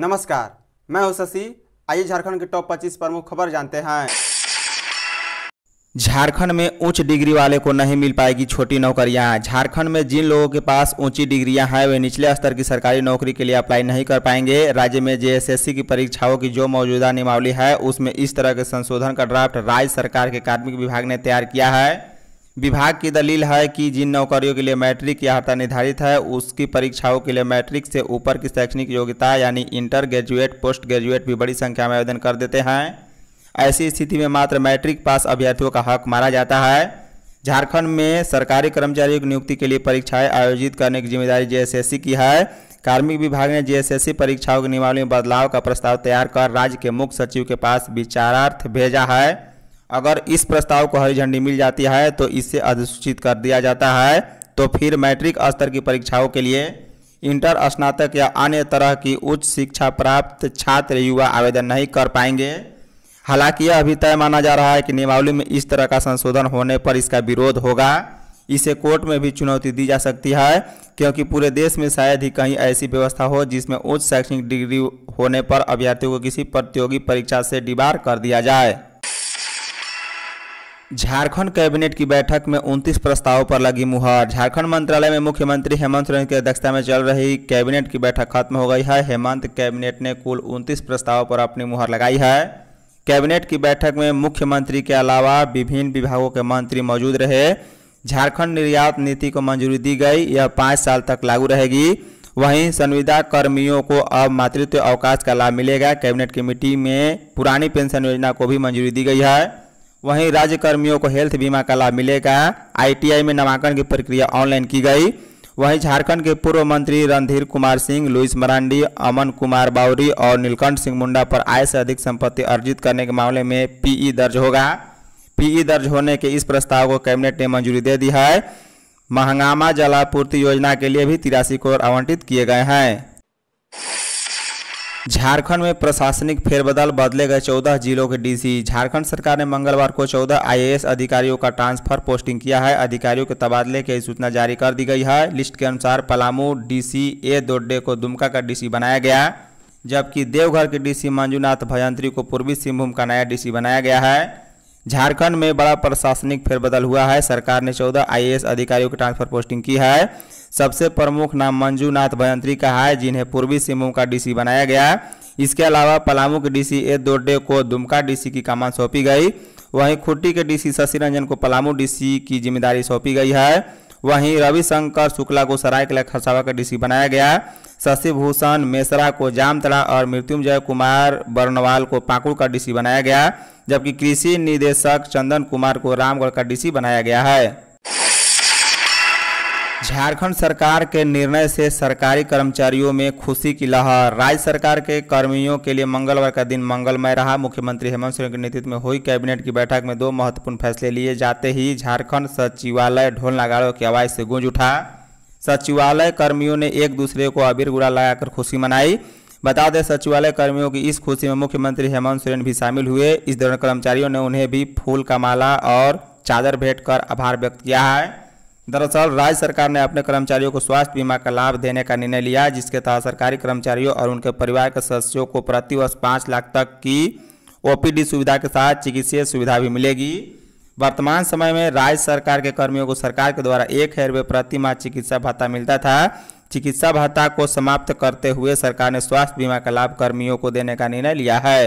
नमस्कार मैं हूं शशि आइए झारखंड के टॉप 25 प्रमुख खबर जानते हैं झारखंड में उच्च डिग्री वाले को नहीं मिल पाएगी छोटी नौकरियां झारखंड में जिन लोगों के पास ऊंची डिग्रियां हैं वे निचले स्तर की सरकारी नौकरी के लिए अप्लाई नहीं कर पाएंगे राज्य में जेएसएससी की परीक्षाओं की जो मौजूदा नियमावली है उसमें इस तरह के संशोधन का ड्राफ्ट राज्य सरकार के कार्मिक विभाग ने तैयार किया है विभाग की दलील है कि जिन नौकरियों के लिए मैट्रिक या हटा निर्धारित है उसकी परीक्षाओं के लिए मैट्रिक से ऊपर की शैक्षणिक योग्यता यानी इंटर ग्रेजुएट पोस्ट ग्रेजुएट भी बड़ी संख्या में आवेदन कर देते हैं ऐसी स्थिति में मात्र मैट्रिक पास अभ्यर्थियों का हक मारा जाता है झारखंड में सरकारी कर्मचारियों की नियुक्ति के लिए परीक्षाएं आयोजित करने की जिम्मेदारी जे की है कार्मिक विभाग ने जे परीक्षाओं की नियमावली में बदलाव का प्रस्ताव तैयार कर राज्य के मुख्य सचिव के पास विचारार्थ भेजा है अगर इस प्रस्ताव को हरी झंडी मिल जाती है तो इसे अधिसूचित कर दिया जाता है तो फिर मैट्रिक स्तर की परीक्षाओं के लिए इंटर स्नातक या अन्य तरह की उच्च शिक्षा प्राप्त छात्र युवा आवेदन नहीं कर पाएंगे हालांकि यह अभी तय माना जा रहा है कि नियमावली में इस तरह का संशोधन होने पर इसका विरोध होगा इसे कोर्ट में भी चुनौती दी जा सकती है क्योंकि पूरे देश में शायद ही कहीं ऐसी व्यवस्था हो जिसमें उच्च शैक्षणिक डिग्री होने पर अभ्यर्थियों को किसी प्रतियोगी परीक्षा से डिबार कर दिया जाए झारखंड कैबिनेट की बैठक में 29 प्रस्तावों पर लगी मुहर झारखंड मंत्रालय में मुख्यमंत्री हेमंत सोरेन की अध्यक्षता में चल रही कैबिनेट की बैठक खत्म हो गई है हेमंत कैबिनेट ने कुल 29 प्रस्तावों पर अपनी मुहर लगाई है कैबिनेट की बैठक में मुख्यमंत्री के अलावा विभिन्न विभागों के मंत्री मौजूद रहे झारखंड निर्यात नीति को मंजूरी दी गई यह पाँच साल तक लागू रहेगी वहीं संविदा कर्मियों को अब मातृत्व अवकाश का लाभ मिलेगा कैबिनेट कमेटी में पुरानी पेंशन योजना को भी मंजूरी दी गई है वहीं राज्य कर्मियों को हेल्थ बीमा का लाभ मिलेगा आईटीआई में नामांकन की प्रक्रिया ऑनलाइन की गई वहीं झारखंड के पूर्व मंत्री रणधीर कुमार सिंह लुइस मरांडी अमन कुमार बाउरी और नीलकंठ सिंह मुंडा पर आय से अधिक संपत्ति अर्जित करने के मामले में पीई दर्ज होगा पीई दर्ज होने के इस प्रस्ताव को कैबिनेट ने मंजूरी दे दी है महंगामा जलापूर्ति योजना के लिए भी तिरासी करोड़ आवंटित किए गए हैं झारखंड में प्रशासनिक फेरबदल बदले गए चौदह जिलों के डीसी झारखंड सरकार ने मंगलवार को चौदह आईएएस अधिकारियों का ट्रांसफर पोस्टिंग किया है अधिकारियों के तबादले की सूचना जारी कर दी गई है लिस्ट के अनुसार पलामू डीसी ए दोडे को दुमका का डीसी बनाया गया जबकि देवघर के डीसी मंजूनाथ भयंत्री को पूर्वी सिंहभूम का नया डीसी बनाया गया है झारखंड में बड़ा प्रशासनिक फेरबदल हुआ है सरकार ने चौदह आई अधिकारियों की ट्रांसफर पोस्टिंग की है सबसे प्रमुख नाम मंजूनाथ भयंत्री का है जिन्हें पूर्वी सिंहभूम का डीसी बनाया गया इसके अलावा पलामू के डीसी ए दोडे को दुमका डीसी की कमान सौंपी गई वहीं खुट्टी के डीसी शशि रंजन को पलामू डीसी की जिम्मेदारी सौंपी गई है वहीं रविशंकर शुक्ला को सरायकला खरसावा का डीसी बनाया गया शशि भूषण मेसरा को जामतड़ा और मृत्युंजय कुमार बर्नवाल को पाकुड़ का डीसी बनाया गया जबकि कृषि निदेशक चंदन कुमार को रामगढ़ का डीसी बनाया गया है झारखंड सरकार के निर्णय से सरकारी कर्मचारियों में खुशी की लहर राज्य सरकार के कर्मियों के लिए मंगलवार का दिन मंगलमय रहा मुख्यमंत्री हेमंत सोरेन के नेतृत्व में हुई कैबिनेट की बैठक में दो महत्वपूर्ण फैसले लिए जाते ही झारखंड सचिवालय ढोल नगाड़ों की आवाज से गूंज उठा सचिवालय कर्मियों ने एक दूसरे को अबीर गुड़ा लगाकर खुशी मनाई बता दें सचिवालय कर्मियों की इस खुशी में मुख्यमंत्री हेमंत सोरेन भी शामिल हुए इस दौरान कर्मचारियों ने उन्हें भी फूल का माला और चादर भेंट कर आभार व्यक्त किया है दरअसल राज्य सरकार ने अपने कर्मचारियों को स्वास्थ्य बीमा का लाभ देने का निर्णय लिया जिसके तहत सरकारी कर्मचारियों और उनके परिवार के सदस्यों को प्रतिवर्ष पाँच लाख तक की ओपीडी सुविधा के साथ चिकित्सीय सुविधा भी मिलेगी वर्तमान समय में राज्य सरकार के कर्मियों को सरकार के द्वारा एक हजार रुपये प्रति माह चिकित्सा भत्ता मिलता था चिकित्सा भत्ता को समाप्त करते हुए सरकार ने स्वास्थ्य बीमा का लाभ कर्मियों को देने का निर्णय लिया है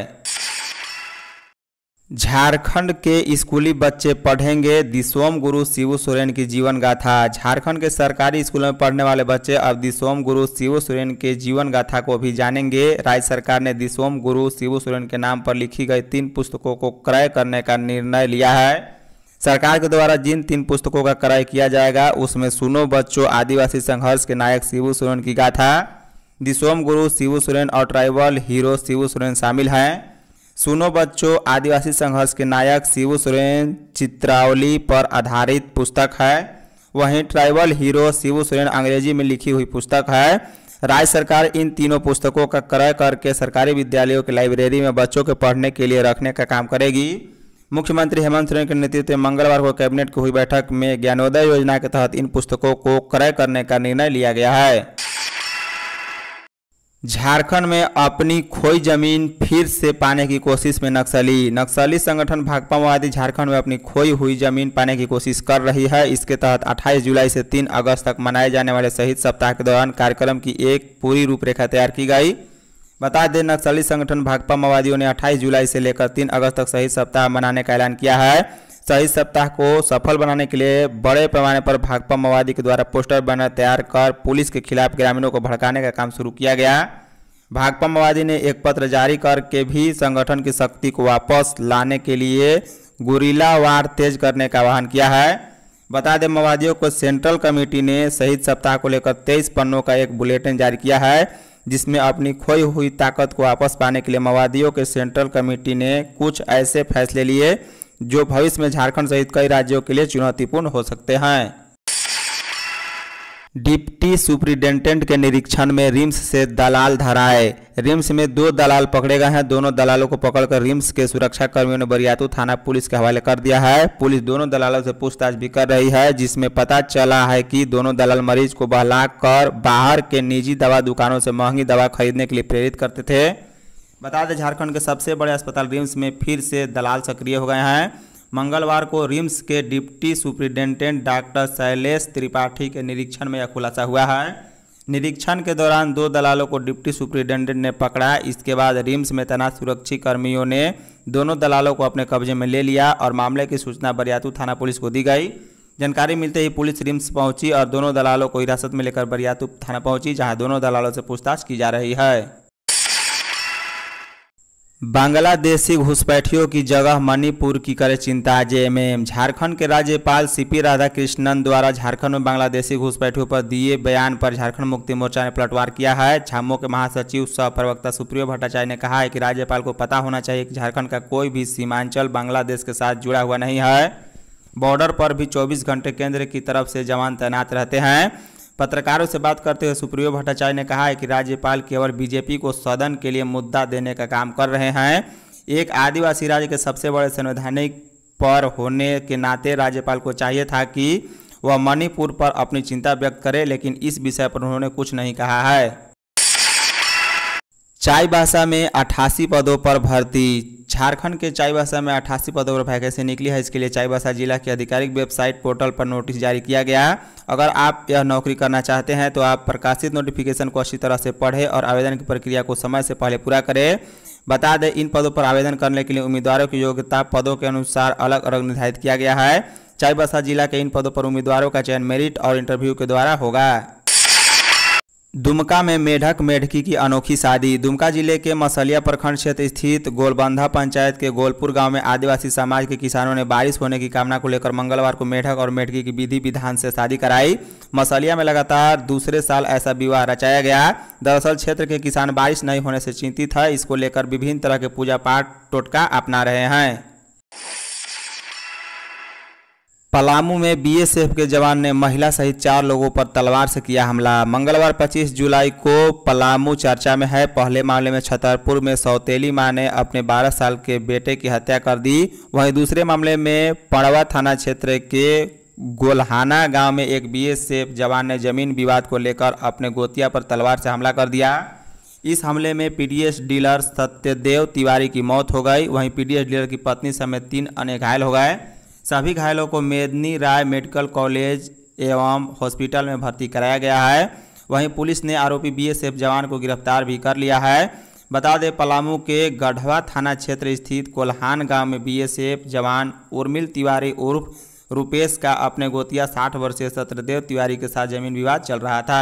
झारखंड के स्कूली बच्चे पढ़ेंगे दिसोम गुरु शिव सोरेन की जीवन गाथा झारखंड के सरकारी स्कूलों में पढ़ने वाले बच्चे अब दिसोम गुरु शिव सोरेन के जीवन गाथा को भी जानेंगे राज्य सरकार ने दिसोम गुरु शिव सोरेन के नाम पर लिखी गई तीन पुस्तकों को क्रय करने का निर्णय लिया है सरकार के द्वारा जिन तीन पुस्तकों का क्रय किया जाएगा उसमें सुनो बच्चों आदिवासी संघर्ष के नायक शिव सोरेन की गाथा दिसोम गुरु शिव सोरेन और ट्राइबल हीरो शिव सोरेन शामिल हैं सुनो बच्चों आदिवासी संघर्ष के नायक शिव सोरेन चित्रावली पर आधारित पुस्तक है वहीं ट्राइबल हीरो शिव सोरेन अंग्रेजी में लिखी हुई पुस्तक है राज्य सरकार इन तीनों पुस्तकों का क्रय करके सरकारी विद्यालयों के लाइब्रेरी में बच्चों के पढ़ने के लिए रखने का काम करेगी मुख्यमंत्री हेमंत सोरेन के नेतृत्व में मंगलवार को कैबिनेट की हुई बैठक में ज्ञानोदय योजना के तहत इन पुस्तकों को क्रय करने का निर्णय लिया गया है झारखंड में अपनी खोई जमीन फिर से पाने की कोशिश में नक्सली नक्सली संगठन भाकपा माओवादी झारखंड में अपनी खोई हुई जमीन पाने की कोशिश कर रही है इसके तहत 28 जुलाई से 3 अगस्त तक मनाए जाने वाले शहीद सप्ताह के दौरान कार्यक्रम की एक पूरी रूपरेखा तैयार की गई बता दें नक्सली संगठन भाकपा माओवादियों ने अट्ठाईस जुलाई से लेकर तीन अगस्त तक शहीद सप्ताह मनाने का ऐलान किया है शहीद सप्ताह को सफल बनाने के लिए बड़े पैमाने पर भाकपा माओवादी के द्वारा पोस्टर बैनर तैयार कर पुलिस के खिलाफ ग्रामीणों को भड़काने का काम शुरू किया गया भाकपा माओवादी ने एक पत्र जारी करके भी संगठन की शक्ति को वापस लाने के लिए गुरीला वार तेज करने का आह्वान किया है बता दें माओवादियों को सेंट्रल कमेटी ने शहीद सप्ताह को लेकर तेईस पन्नों का एक बुलेटिन जारी किया है जिसमें अपनी खोई हुई ताकत को वापस पाने के लिए माओवादियों के सेंट्रल कमेटी ने कुछ ऐसे फैसले लिए जो भविष्य में झारखंड सहित कई राज्यों के लिए चुनौतीपूर्ण हो सकते हैं डिप्टी सुप्रिंटेंडेंट के निरीक्षण में रिम्स से दलाल धराए रिम्स में दो दलाल पकड़े गए हैं दोनों दलालों को पकड़कर रिम्स के सुरक्षा कर्मियों ने बरियातू थाना पुलिस के हवाले कर दिया है पुलिस दोनों दलालों से पूछताछ भी कर रही है जिसमें पता चला है कि दोनों दलाल मरीज को बहला कर बाहर के निजी दवा दुकानों से महंगी दवा खरीदने के लिए प्रेरित करते थे बता दें झारखंड के सबसे बड़े अस्पताल रिम्स में फिर से दलाल सक्रिय हो गए हैं मंगलवार को रिम्स के deputy superintendent doctor Shailesh Tripathi के निरीक्षण में यह खुलासा हुआ है निरीक्षण के दौरान दो दलालों को डिप्टी सुप्रिंटेंडेंट ने पकड़ा इसके बाद रिम्स में तैनात सुरक्षा कर्मियों ने दोनों दलालों को अपने कब्जे में ले लिया और मामले की सूचना बरियातू थाना पुलिस को दी गई जानकारी मिलते ही पुलिस रिम्स पहुंची और दोनों दलालों को हिरासत में लेकर बरियातू थाना पहुंची जहां दोनों दलालों से पूछताछ की जा रही है बांग्लादेशी घुसपैठियों की जगह मणिपुर की करे चिंता जेएमएम झारखंड के राज्यपाल सीपी राधाकृष्णन द्वारा झारखंड में बांग्लादेशी घुसपैठियों पर दिए बयान पर झारखंड मुक्ति मोर्चा ने पलटवार किया है झामो के महासचिव सह प्रवक्ता सुप्रियो भट्टाचार्य ने कहा है कि राज्यपाल को पता होना चाहिए कि झारखंड का कोई भी सीमांचल बांग्लादेश के साथ जुड़ा हुआ नहीं है बॉर्डर पर भी चौबीस घंटे केंद्र की तरफ से जवान तैनात रहते हैं पत्रकारों से बात करते हुए सुप्रियो भट्टाचार्य ने कहा है कि राज्यपाल केवल बीजेपी को सदन के लिए मुद्दा देने का काम कर रहे हैं एक आदिवासी राज्य के सबसे बड़े संवैधानिक पर होने के नाते राज्यपाल को चाहिए था कि वह मणिपुर पर अपनी चिंता व्यक्त करे लेकिन इस विषय पर उन्होंने कुछ नहीं कहा है चाय भाषा में अठासी पदों पर भर्ती झारखंड के चाय भाषा में अठासी पदों पर वैकेंसी निकली है इसके लिए चाय भाषा जिला की आधिकारिक वेबसाइट पोर्टल पर नोटिस जारी किया गया है अगर आप यह नौकरी करना चाहते हैं तो आप प्रकाशित नोटिफिकेशन को अच्छी तरह से पढ़ें और आवेदन की प्रक्रिया को समय से पहले पूरा करें बता दें इन पदों पर आवेदन करने के लिए उम्मीदवारों की योग्यता पदों के अनुसार अलग अलग निर्धारित किया गया है चाईबासा जिला के इन पदों पर उम्मीदवारों का चयन मेरिट और इंटरव्यू के द्वारा होगा दुमका में मेढक मेढकी की अनोखी शादी दुमका जिले के मसलिया प्रखंड क्षेत्र स्थित गोलबंधा पंचायत के गोलपुर गांव में आदिवासी समाज के किसानों ने बारिश होने की कामना को लेकर मंगलवार को मेढक और मेढकी की विधि विधान से शादी कराई मसलिया में लगातार दूसरे साल ऐसा विवाह रचाया गया दरअसल क्षेत्र के किसान बारिश नहीं होने से चिंतित है इसको लेकर विभिन्न तरह के पूजा पाठ टोटका अपना रहे हैं पलामू में बीएसएफ के जवान ने महिला सहित चार लोगों पर तलवार से किया हमला मंगलवार 25 जुलाई को पलामू चर्चा में है पहले मामले में छतरपुर में सौतेली मां ने अपने 12 साल के बेटे की हत्या कर दी वहीं दूसरे मामले में पड़वा थाना क्षेत्र के गोलहाना गांव में एक बीएसएफ जवान ने जमीन विवाद को लेकर अपने गोतिया पर तलवार से हमला कर दिया इस हमले में पीडीएस डीलर सत्यदेव तिवारी की मौत हो गई वहीं पीडीएस डीलर की पत्नी समेत तीन अन्य घायल हो गए सभी घायलों को मेदनी राय मेडिकल कॉलेज एवं हॉस्पिटल में भर्ती कराया गया है वहीं पुलिस ने आरोपी बीएसएफ जवान को गिरफ्तार भी कर लिया है बता दें पलामू के गढ़वा थाना क्षेत्र स्थित कोल्हान गांव में बीएसएफ जवान उर्मिल तिवारी उर्फ रूपेश का अपने गोतिया साठ वर्षीय सत्रदेव तिवारी के साथ जमीन विवाद चल रहा था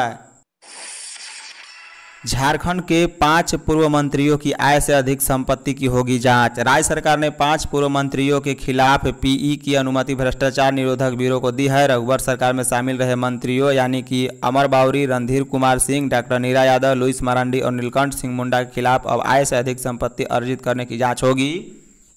झारखंड के पांच पूर्व मंत्रियों की आय से अधिक संपत्ति की होगी जांच राज्य सरकार ने पांच पूर्व मंत्रियों के खिलाफ पीई की अनुमति भ्रष्टाचार निरोधक ब्यूरो को दी है रघुवर सरकार में शामिल रहे मंत्रियों यानी कि अमर बावरी रणधीर कुमार सिंह डॉक्टर नीरा यादव लुइस मरांडी और नीलकंठ सिंह मुंडा के खिलाफ अब आय से अधिक संपत्ति अर्जित करने की जाँच होगी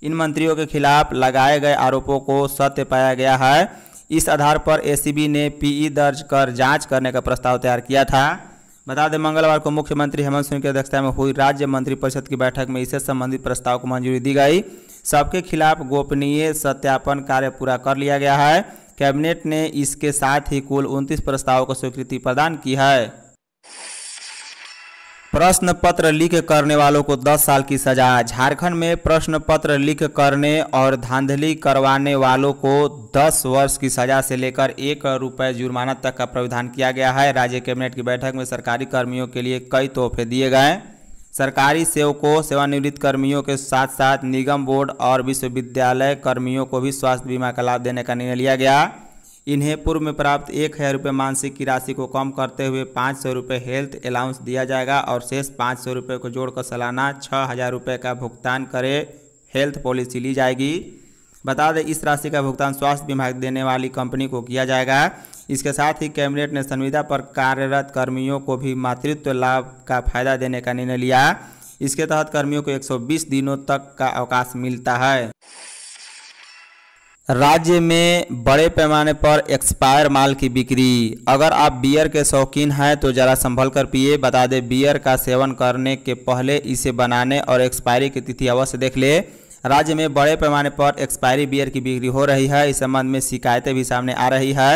इन मंत्रियों के खिलाफ लगाए गए आरोपों को सत्य पाया गया है इस आधार पर ए ने पीई दर्ज कर जाँच करने का प्रस्ताव तैयार किया था बता दें मंगलवार को मुख्यमंत्री हेमंत सोरेन की अध्यक्षता में हुई राज्य मंत्रिपरिषद की बैठक में इससे संबंधित प्रस्ताव को मंजूरी दी गई सबके खिलाफ गोपनीय सत्यापन कार्य पूरा कर लिया गया है कैबिनेट ने इसके साथ ही कुल उनतीस प्रस्तावों को स्वीकृति प्रदान की है प्रश्न पत्र लीक करने वालों को 10 साल की सजा झारखंड में प्रश्न पत्र लीक करने और धांधली करवाने वालों को 10 वर्ष की सजा से लेकर एक रुपये जुर्माना तक का प्राविधान किया गया है राज्य कैबिनेट की बैठक में सरकारी कर्मियों के लिए कई तोहफे दिए गए सरकारी सेवकों सेवानिवृत्त कर्मियों के साथ साथ निगम बोर्ड और विश्वविद्यालय कर्मियों को भी स्वास्थ्य बीमा का लाभ देने का निर्णय लिया गया इन्हें पूर्व में प्राप्त एक हज़ार रुपये मानसिक की राशि को कम करते हुए पाँच सौ रुपये हेल्थ अलाउंस दिया जाएगा और शेष पाँच सौ रुपये को जोड़कर सालाना छः हज़ार रुपये का भुगतान करे हेल्थ पॉलिसी ली जाएगी बता दें इस राशि का भुगतान स्वास्थ्य विभाग देने वाली कंपनी को किया जाएगा इसके साथ ही कैबिनेट ने संविदा पर कार्यरत कर्मियों को भी मातृत्व लाभ का फायदा देने का निर्णय लिया इसके तहत कर्मियों को 120 दिनों तक का अवकाश मिलता है राज्य में बड़े पैमाने पर एक्सपायर माल की बिक्री अगर आप बियर के शौकीन हैं तो ज़रा संभल कर पिए बता दें बियर का सेवन करने के पहले इसे बनाने और एक्सपायरी की तिथि अवश्य देख ले राज्य में बड़े पैमाने पर एक्सपायरी बियर की बिक्री हो रही है इस संबंध में शिकायतें भी सामने आ रही है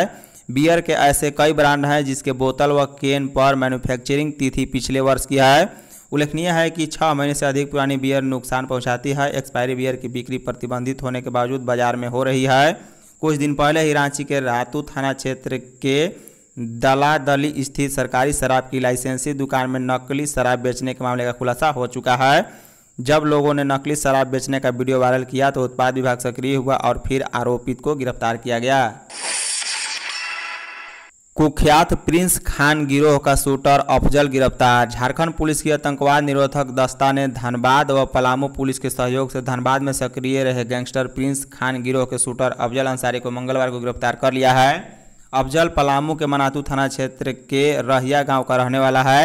बियर के ऐसे कई ब्रांड हैं जिसके बोतल व केन पर मैन्युफैक्चरिंग तिथि पिछले वर्ष की है उल्लेखनीय है कि छः महीने से अधिक पुरानी बियर नुकसान पहुंचाती है एक्सपायरी बियर की बिक्री प्रतिबंधित होने के बावजूद बाजार में हो रही है कुछ दिन पहले ही रांची के रातू थाना क्षेत्र के दलादली स्थित सरकारी शराब की लाइसेंसी दुकान में नकली शराब बेचने के मामले का खुलासा हो चुका है जब लोगों ने नकली शराब बेचने का वीडियो वायरल किया तो उत्पाद विभाग सक्रिय हुआ और फिर आरोपित को गिरफ्तार किया गया कुख्यात प्रिंस खान गिरोह का शूटर अफजल गिरफ्तार झारखंड पुलिस की आतंकवाद निरोधक दस्ता ने धनबाद व पलामू पुलिस के सहयोग से धनबाद में सक्रिय रहे गैंगस्टर प्रिंस खान गिरोह के शूटर अफजल अंसारी को मंगलवार को गिरफ्तार कर लिया है अफजल पलामू के मनातू थाना क्षेत्र के रहिया गाँव का रहने वाला है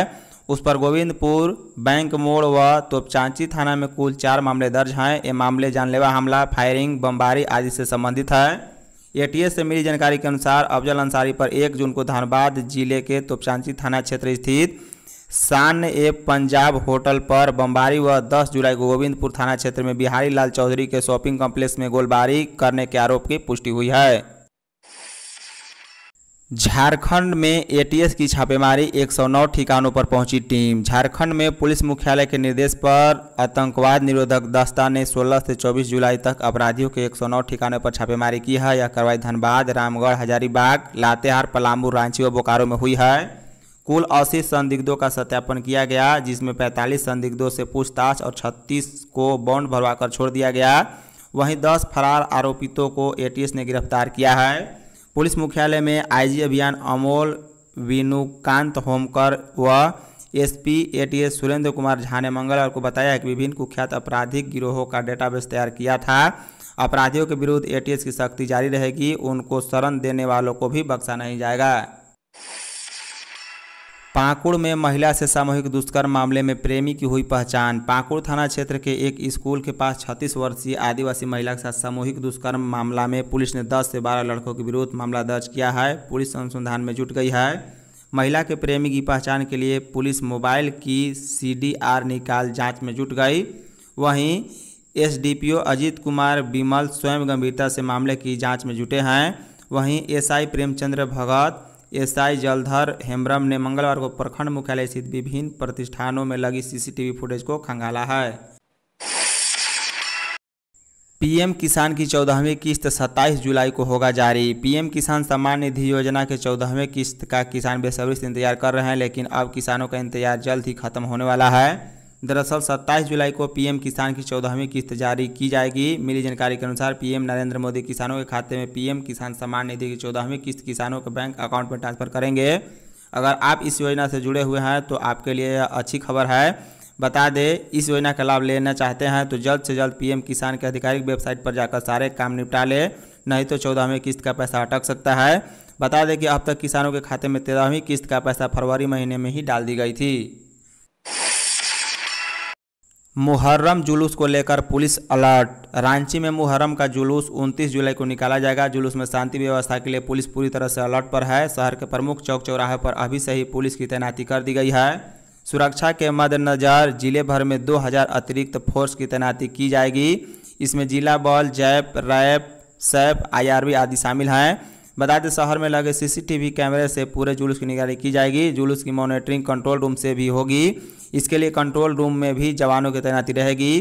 उस पर गोविंदपुर बैंक मोड़ व तोपचांची थाना में कुल चार मामले दर्ज हैं ये मामले जानलेवा हमला फायरिंग बमबारी आदि से संबंधित है एटीएस से मिली जानकारी के अनुसार अफजल अंसारी पर एक जून को धनबाद जिले के तोपचांची थाना क्षेत्र स्थित शान ए पंजाब होटल पर बमबारी व 10 जुलाई को गोविंदपुर थाना क्षेत्र में बिहारी लाल चौधरी के शॉपिंग कॉम्प्लेक्स में गोलबारी करने के आरोप की पुष्टि हुई है झारखंड में एटीएस की छापेमारी 109 ठिकानों पर पहुंची टीम झारखंड में पुलिस मुख्यालय के निर्देश पर आतंकवाद निरोधक दस्ता ने 16 से 24 जुलाई तक अपराधियों के 109 ठिकानों पर छापेमारी की है यह कार्रवाई धनबाद रामगढ़ हजारीबाग लातेहार पलामू रांची और बोकारो में हुई है कुल अस्सी संदिग्धों का सत्यापन किया गया जिसमें पैंतालीस संदिग्धों से पूछताछ और छत्तीस को बॉन्ड भरवा छोड़ दिया गया वहीं दस फरार आरोपितों को ए ने गिरफ्तार किया है पुलिस मुख्यालय में आईजी अभियान अमोल विनुकांत होमकर व एसपी एटीएस सुरेंद्र कुमार झा ने मंगलवार को बताया कि विभिन्न कुख्यात आपराधिक गिरोहों का डेटाबेस तैयार किया था अपराधियों के विरुद्ध एटीएस की सख्ती जारी रहेगी उनको शरण देने वालों को भी बख्शा नहीं जाएगा पाकुड़ में महिला से सामूहिक दुष्कर्म मामले में प्रेमी की हुई पहचान पाकुड़ थाना क्षेत्र के एक स्कूल के पास 36 वर्षीय आदिवासी महिला के साथ सामूहिक दुष्कर्म मामला में पुलिस ने 10 से 12 लड़कों के विरुद्ध मामला दर्ज किया है पुलिस अनुसंधान में जुट गई है महिला के प्रेमी की पहचान के लिए पुलिस मोबाइल की सी निकाल जाँच में जुट गई वहीं एस अजीत कुमार बिमल स्वयं गंभीरता से मामले की जाँच में जुटे हैं वहीं एस प्रेमचंद्र भगत एसआई जलधर हेम्ब्रम ने मंगलवार को प्रखंड मुख्यालय स्थित विभिन्न प्रतिष्ठानों में लगी सीसीटीवी फुटेज को खंगाला है पीएम किसान की चौदहवीं किस्त 27 जुलाई को होगा जारी पीएम किसान सम्मान निधि योजना के चौदहवें किस्त का किसान बेसब्री से इंतजार कर रहे हैं लेकिन अब किसानों का इंतजार जल्द ही खत्म होने वाला है दरअसल 27 जुलाई को पीएम किसान की चौदहवीं किस्त जारी की जाएगी मिली जानकारी के अनुसार पीएम नरेंद्र मोदी किसानों के खाते में पीएम किसान सम्मान निधि की चौदहवीं किस्त किसानों के बैंक अकाउंट में ट्रांसफर करेंगे अगर आप इस योजना से जुड़े हुए हैं तो आपके लिए अच्छी खबर है बता दें इस योजना का लाभ लेना चाहते हैं तो जल्द से जल्द पीएम किसान के आधिकारिक वेबसाइट पर जाकर सारे काम निपटा ले नहीं तो चौदहवीं किस्त का पैसा अटक सकता है बता दें कि अब तक किसानों के खाते में तेरहवीं किस्त का पैसा फरवरी महीने में ही डाल दी गई थी मुहर्रम जुलूस को लेकर पुलिस अलर्ट रांची में मुहर्रम का जुलूस 29 जुलाई को निकाला जाएगा जुलूस में शांति व्यवस्था के लिए पुलिस पूरी तरह से अलर्ट पर है शहर के प्रमुख चौक चौराहे पर अभी से ही पुलिस की तैनाती कर दी गई है सुरक्षा के मद्देनज़र जिले भर में 2000 अतिरिक्त फोर्स की तैनाती की जाएगी इसमें जिला बल जैप रैप सैप आई आदि शामिल हैं बता दें शहर में लगे सीसीटीवी कैमरे से पूरे जुलूस की निगरानी की जाएगी जुलूस की मॉनिटरिंग कंट्रोल रूम से भी होगी इसके लिए कंट्रोल रूम में भी जवानों की तैनाती रहेगी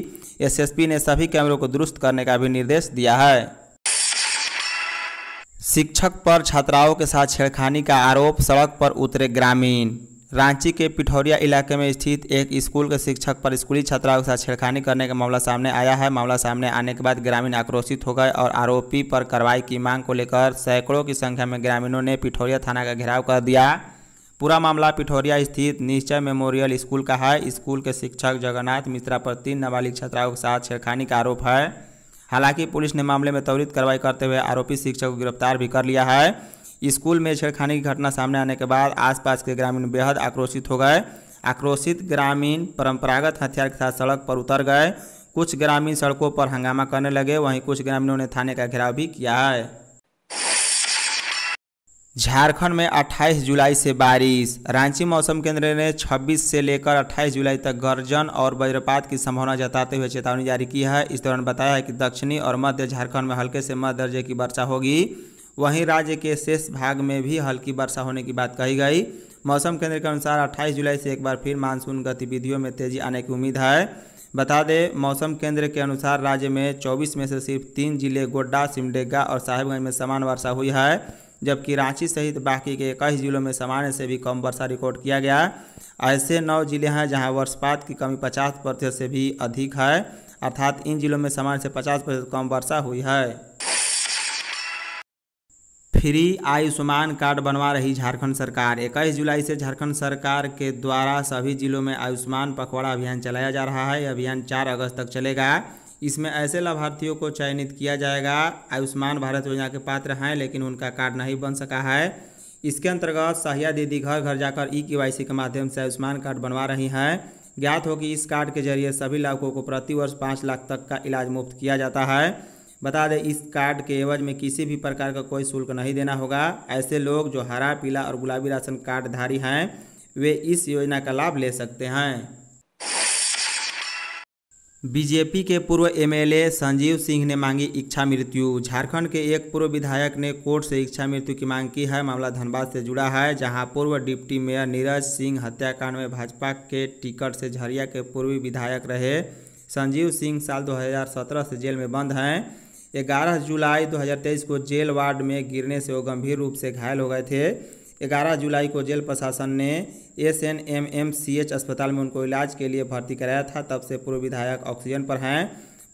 एसएसपी ने सभी कैमरों को दुरुस्त करने का भी निर्देश दिया है शिक्षक पर छात्राओं के साथ छेड़खानी का आरोप सड़क पर उतरे ग्रामीण रांची के पिठौरिया इलाके में स्थित एक स्कूल के शिक्षक पर स्कूली छात्राओं के साथ छेड़खानी करने का मामला सामने आया है मामला सामने आने के बाद ग्रामीण आक्रोशित हो गए और आरोपी पर कार्रवाई की मांग को लेकर सैकड़ों की संख्या में ग्रामीणों ने पिठौरिया थाना का घेराव कर दिया पूरा मामला पिठौरिया स्थित निश्चय मेमोरियल स्कूल का है स्कूल के शिक्षक जगन्नाथ मिश्रा पर तीन नाबालिग छात्राओं के साथ छेड़खानी का आरोप है हालांकि पुलिस ने मामले में त्वरित कार्रवाई करते हुए आरोपी शिक्षक को गिरफ्तार भी कर लिया है स्कूल में छेड़खानी की घटना सामने आने के बाद आसपास के ग्रामीण बेहद आक्रोशित हो गए आक्रोशित ग्रामीण परंपरागत हथियार के साथ सड़क पर उतर गए कुछ ग्रामीण सड़कों पर हंगामा करने लगे वहीं कुछ ग्रामीणों ने थाने का घेराव भी किया है झारखंड में 28 जुलाई से बारिश रांची मौसम केंद्र ने 26 से लेकर 28 जुलाई तक गर्जन और वज्रपात की संभावना जताते हुए चेतावनी जारी की है इस दौरान बताया है कि दक्षिणी और मध्य झारखंड में हल्के से मध्य दर्जे की वर्षा होगी वहीं राज्य के शेष भाग में भी हल्की वर्षा होने की बात कही गई मौसम केंद्र के अनुसार 28 जुलाई से एक बार फिर मानसून गतिविधियों में तेजी आने की उम्मीद है बता दें मौसम केंद्र के अनुसार राज्य में 24 में से सिर्फ तीन जिले गोड्डा सिमडेगा और साहिबगंज में समान वर्षा हुई है जबकि रांची सहित बाकी के इक्कीस जिलों में सामान्य से भी कम वर्षा रिकॉर्ड किया गया ऐसे नौ जिले हैं जहां वर्षपात की कमी 50 प्रतिशत से भी अधिक है अर्थात इन जिलों में सामान्य से 50 प्रतिशत कम वर्षा हुई है फ्री आयुष्मान कार्ड बनवा रही झारखंड सरकार 21 जुलाई से झारखंड सरकार के द्वारा सभी जिलों में आयुष्मान पखवाड़ा अभियान चलाया जा रहा है अभियान 4 अगस्त तक चलेगा इसमें ऐसे लाभार्थियों को चयनित किया जाएगा आयुष्मान भारत योजना के पात्र हैं लेकिन उनका कार्ड नहीं बन सका है इसके अंतर्गत सहिया दीदी घर घर जाकर ई के के माध्यम से आयुष्मान कार्ड बनवा रही हैं ज्ञात हो कि इस कार्ड के जरिए सभी लाभुकों को प्रति वर्ष पाँच लाख तक का इलाज मुफ्त किया जाता है बता दें इस कार्ड के एवज में किसी भी प्रकार का कोई शुल्क नहीं देना होगा ऐसे लोग जो हरा पीला और गुलाबी राशन कार्डधारी हैं वे इस योजना का लाभ ले सकते हैं बीजेपी के पूर्व एमएलए संजीव सिंह ने मांगी इच्छा मृत्यु झारखंड के एक पूर्व विधायक ने कोर्ट से इच्छा मृत्यु की मांग की है मामला धनबाद से जुड़ा है जहां पूर्व डिप्टी मेयर नीरज सिंह हत्याकांड में भाजपा के टिकट से झरिया के पूर्वी विधायक रहे संजीव सिंह साल 2017 से जेल में बंद हैं 11 जुलाई 2023 को जेल वार्ड में गिरने से वो गंभीर रूप से घायल हो गए थे 11 जुलाई को जेल प्रशासन ने S N M M C H अस्पताल में उनको इलाज के लिए भर्ती कराया था तब से पूर्व विधायक ऑक्सीजन पर हैं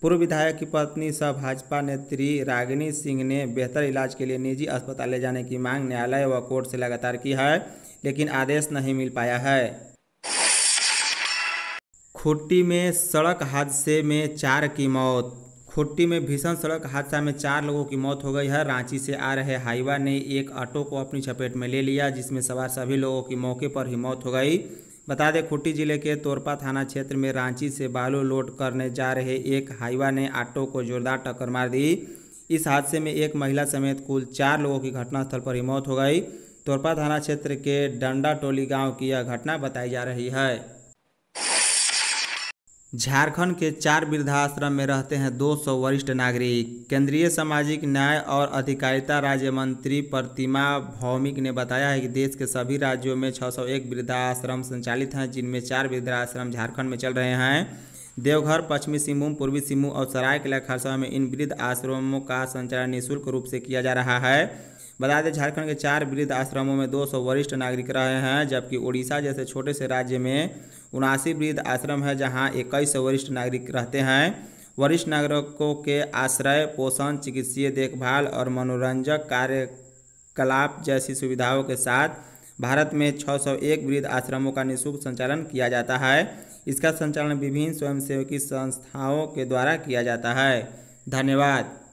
पूर्व विधायक की पत्नी सह भाजपा नेत्री रागिनी सिंह ने बेहतर इलाज के लिए निजी अस्पताल ले जाने की मांग न्यायालय व कोर्ट से लगातार की है लेकिन आदेश नहीं मिल पाया है खुट्टी में सड़क हादसे में चार की मौत खुट्टी में भीषण सड़क हादसा में चार लोगों की मौत हो गई है रांची से आ रहे हाईवा ने एक ऑटो को अपनी चपेट में ले लिया जिसमें सवार सभी लोगों की मौके पर ही मौत हो गई बता दें खुट्टी जिले के तोरपा थाना क्षेत्र में रांची से बालू लोड करने जा रहे एक हाईवा ने ऑटो को जोरदार टक्कर मार दी इस हादसे में एक महिला समेत कुल चार लोगों की घटनास्थल पर ही मौत हो गई तोरपा थाना क्षेत्र के डंडा टोली गाँव की यह घटना बताई जा रही है झारखंड के चार वृद्धाश्रम में रहते हैं 200 वरिष्ठ नागरिक केंद्रीय सामाजिक न्याय और अधिकारिता राज्य मंत्री प्रतिमा भौमिक ने बताया है कि देश के सभी राज्यों में 601 वृद्धाश्रम संचालित हैं जिनमें चार वृद्धाश्रम झारखंड में चल रहे हैं देवघर पश्चिमी सिंहभूम पूर्वी सिंहभूम और सरायकला खरसा में इन वृद्ध आश्रमों का संचालन निःशुल्क रूप से किया जा रहा है बता दें झारखंड के चार वृद्ध आश्रमों में 200 वरिष्ठ नागरिक रहे हैं जबकि उड़ीसा जैसे छोटे से राज्य में उनासी वृद्ध आश्रम है जहाँ इक्कीस वरिष्ठ नागरिक रहते हैं वरिष्ठ नागरिकों के आश्रय पोषण चिकित्सीय देखभाल और मनोरंजक कार्यकलाप जैसी सुविधाओं के साथ भारत में 601 वृद्ध आश्रमों का निःशुल्क संचालन किया जाता है इसका संचालन विभिन्न स्वयंसेवकी संस्थाओं के द्वारा किया जाता है धन्यवाद